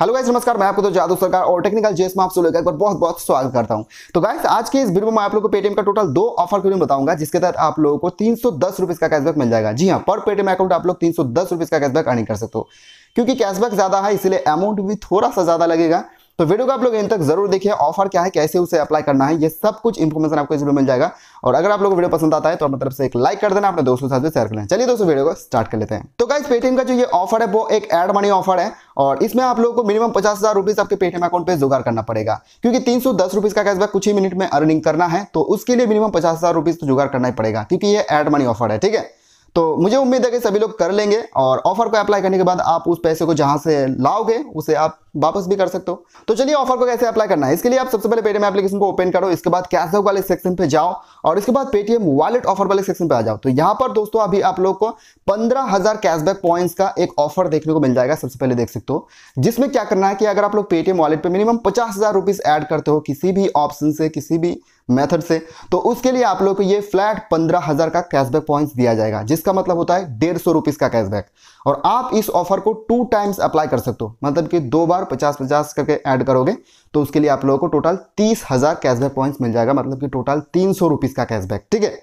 hello guys नमस्कार मैं आपको तो जादू सरकार और टेक्निकल जेस में आप सभी लोग बहुत बहुत स्वागत करता हूं तो गाइस आज के इस वीडियो में आप लोगों को पेटीएम का टोटल दो ऑफर के बताऊंगा जिसके तहत आप लोगों को तीन सौ का कैशबैक मिल जाएगा जी हाँ पर पेटीएम अकाउंट आप लोग तीन सौ का कैशबैक अर्निंग कर सकते हो क्योंकि कैशबैक ज्यादा है इसलिए अमाउंट भी थोड़ा सा ज्यादा लगेगा तो वीडियो को आप लोग इन तक जरूर देखिए ऑफर क्या है कैसे उसे अप्लाई करना है ये सब कुछ इन्फॉर्मेशन आपको इसमें मिल जाएगा और अगर आप लोग वीडियो पसंद आता है तो अपने तरफ से एक लाइक कर देना अपने दोस्तों के साथ शेयर करना चलिए दोस्तों वीडियो को स्टार्ट कर लेते हैं तो गाइस पेटीएम का जो ये ऑफर है वो एक एड मनी ऑफर है और इसमें आप लोगों को मिनिमम पचास हजार रुपीज आपके पेटीएम अकाउंट पे जुगाड़ करना पड़ेगा क्योंकि तीन सौ दस रुपीज का कैशबैक कुछ ही मिनट में अर्निंग करना है तो उसके लिए मिनिमम पचास हजार रुपीज तो जुगाड़ करना ही पड़ेगा क्योंकि ये एड मनी ऑफर है ठीक है तो मुझे उम्मीद है कि सभी लोग कर लेंगे और ऑफर को अप्लाई करने के बाद आप उस पैसे को जहां से लाओगे उसे आप वापस भी कर सकते हो तो चलिए ऑफर को कैसे अप्लाई करना है इसके लिए आप सबसे पहले पेटीएम एप्लीकेशन को ओपन करो इसके बाद कैशबैक वाले सेक्शन पे जाओ और इसके बाद पेटीएम वॉलेट ऑफर वाले सेक्शन पे आ जाओ तो यहाँ पर दोस्तों अभी आप लोग को पंद्रह हजार कैशबैक पॉइंट्स का एक ऑफर देखने को मिल जाएगा सबसे पहले देख सकते हो जिसमें क्या करना है कि अगर आप लोग पेटीएम वॉलेट पर मिनिमम पचास हजार करते हो किसी भी ऑप्शन से किसी भी मेथड से तो उसके लिए आप लोग को ये फ्लैट पंद्रह हजार का कैशबैक पॉइंट्स दिया जाएगा जिसका मतलब होता है डेढ़ सौ रुपीज का कैशबैक और आप इस ऑफर को टू टाइम्स अप्लाई कर सकते हो मतलब कि दो बार पचास पचास करके ऐड करोगे तो उसके लिए आप लोगों को टोटल तीस हज़ार कैशबैक पॉइंट्स मिल जाएगा मतलब कि टोटल तीन सौ रुपीज़ का कैशबैक ठीक है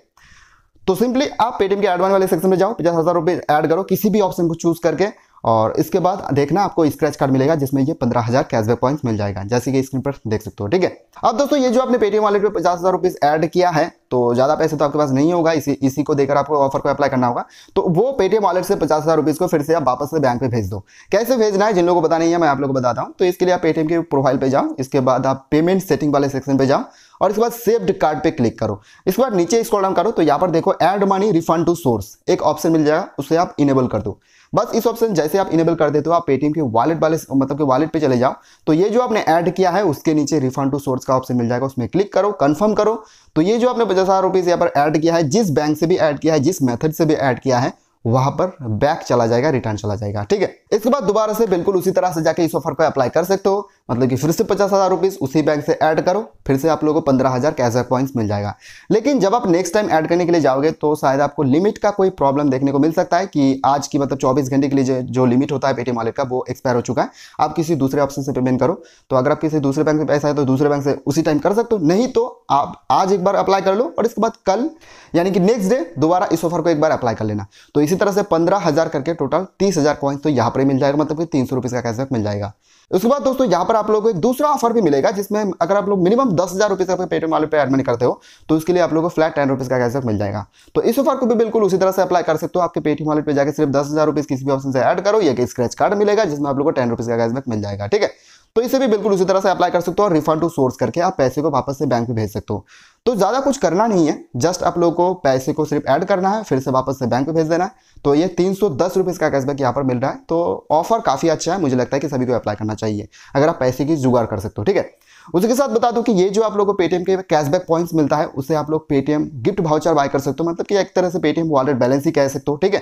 तो सिंपली आप पेटीएम के एडवान वाले सेक्शन में जाओ पचास हज़ार रुपये ऐड करो किसी भी ऑप्शन को चूज करके और इसके बाद देखना आपको स्क्रैच कार्ड मिलेगा जिसमें ये पंद्रह हज़ार कैशबैक पॉइंट्स मिल जाएगा जैसे कि स्क्रीन पर देख सकते हो ठीक है अब दोस्तों ये जो आपने पेटीएम वॉलेट पे पचास हज़ार रुपीज़ ऐड किया है तो ज़्यादा पैसे तो आपके पास नहीं होगा इसी इसी को देकर आपको ऑफर को अप्लाई करना होगा तो वो पेटीएम वॉलेट से पचास हज़ार रुपीज़ को फिर से आप वापस से बैंक पे भेज दो कैसे भेजना है जिन लोगों को पता नहीं है मैं आप लोगों को बताता हूँ तो इसके लिए आप पेटीएम के प्रोफाइल पर जाओ इसके बाद आप पेमेंट सेटिंग वाले सेक्शन पर जाओ और इसके बाद सेव्ड कार्ड पे क्लिक करो इसके बाद नीचे इसको डाउन करो तो यहाँ पर देखो add money refund to source एक ऑप्शन मिल जाएगा उसे आप इनेबल कर दो बस इस ऑप्शन जैसे आप इनेबल कर देते हो आप पेटीएम के वालेट वाले मतलब के वालेट पे चले जाओ तो ये जो आपने ऐड किया है उसके नीचे रिफंड टू सोर्स का ऑप्शन मिल जाएगा उसमें क्लिक करो कंफर्म करो तो ये जो आपने पचास हज़ार रुपीज़ यहाँ पर ऐड किया है जिस बैंक से भी ऐड किया है जिस मेथड से भी ऐड किया है वहां पर बैक चला जाएगा रिटर्न चला जाएगा ठीक है इसके बाद दोबारा से बिल्कुल उसी तरह से जाके इस ऑफर को अप्लाई कर सकते हो मतलब कि फिर से पचास हज़ार रुपीज़ उसी बैंक से ऐड करो फिर से आप लोगों को पंद्रह हज़ार कैशबैक पॉइंट्स मिल जाएगा लेकिन जब आप नेक्स्ट टाइम ऐड करने के लिए जाओगे तो शायद आपको लिमिट का कोई प्रॉब्लम देखने को मिल सकता है कि आज की मतलब चौबीस घंटे के लिए जो लिमिट होता है पेटीएम वॉलेट का वो एक्सपायर हो चुका है आप किसी दूसरे ऑप्शन से पेमेंट करो तो अगर आप किसी दूसरे बैंक से पैसा है तो दूसरे बैंक से उसी टाइम कर सकते हो नहीं तो आप आज एक बार अप्लाई कर लो और इसके बाद कल यानी कि नेक्स्ट डे दोबारा इस ऑफर को एक बार अप्लाई कर लेना तो इसी तरह से पंद्रह करके टोटल तीस हज़ार तो यहाँ पर मिल जाएगा मतलब कि तीन सौ का कैशबैक मिल जाएगा उसके बाद दोस्तों यहाँ पर आप लोगों को एक दूसरा ऑफर भी मिलेगा जिसमें अगर आप लोग मिनिमम दस हज़ार रुपये से पेटीएम वाले पे एडमिन करते हो तो उसके लिए आप लोगों को फ्लैट टेन रुपीज़ का कैशबैक मिल जाएगा तो इस ऑफर को भी बिल्कुल उसी तरह से अप्लाई कर सकते हो आपके पेटीएम वाले पे जाकर सिर्फ दस हज़ार किसी भी ऑप्शन से एड करो या स्क्रेच कार्ड मिलेगा जिसमें आप लोग को टेन रुपीज़ का कैशबैक मिल जाएगा ठीक है तो इसे भी बिल्कुल उसी तरह से अप्लाई कर सकते हो और रिफंड टू सोर्स करके आप पैसे को वापस से बैंक में भेज सकते हो तो ज़्यादा कुछ करना नहीं है जस्ट आप लोगों को पैसे को सिर्फ ऐड करना है फिर से वापस से बैंक में भेज देना है तो ये तीन सौ दस रुपये कैशबैक यहाँ पर मिल रहा है तो ऑफर काफ़ी अच्छा है मुझे लगता है कि सभी को अप्लाई करना चाहिए अगर आप पैसे की जुगाड़ कर सकते हो ठीक है उसके साथ बता दूं कि ये जो आप लोगों को पेटीएम के कैशबैक पॉइंट्स मिलता है उसे आप लोग पेटीएम गिफ्ट भाउचर बाय कर सकते हो मतलब कि एक तरह से पेटीएम वॉलेट बैलेंस ही कह सकते हो ठीक है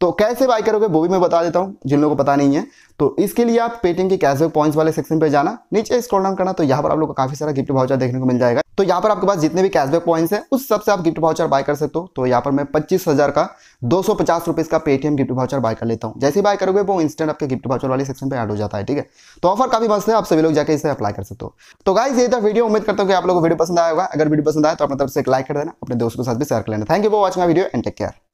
तो कैसे बाय करोगे वो भी मैं बता देता हूँ जिन लोगों को पता नहीं है तो इसके लिए आप पेटीएम के कैशबैक पॉइंट्स वाले सेक्शन पे जाना नीचे स्क्रॉल डाउन करना तो यहाँ पर आप लोग को काफी सारा गिफ्ट भाउचर देखने को मिल जाएगा तो यहाँ पर आपके पास जितने भी कैशबैक पॉइंट्स हैं उस सबसे आप गिफ्ट भाउचर बाय कर सकते हो तो यहाँ पर मैं पच्चीस हज़ार का दो सौ पचास रुपीज़ का पेटीएम गिफ्ट भाउचर बाय कर लेता हूँ जैसे बाय करोगे वो इंस्टेंट आपके गिफ्ट भाउचर वाले सेक्शन पर ऐड हो जाता है ठीक है तो ऑफर काफी मस्त है आप सभी लोग जाकर इसे अप्लाई कर सकते हो तो गाइज ये था वीडियो उम्मीद करता हूँ कि आप लोगों को वीडियो पसंद आएगा अगर वीडियो पसंद आया तो अपने तरफ से एक लाइक कर देना अपने दोस्तों के साथ भी शेयर कर लेना thank you for watching video and take care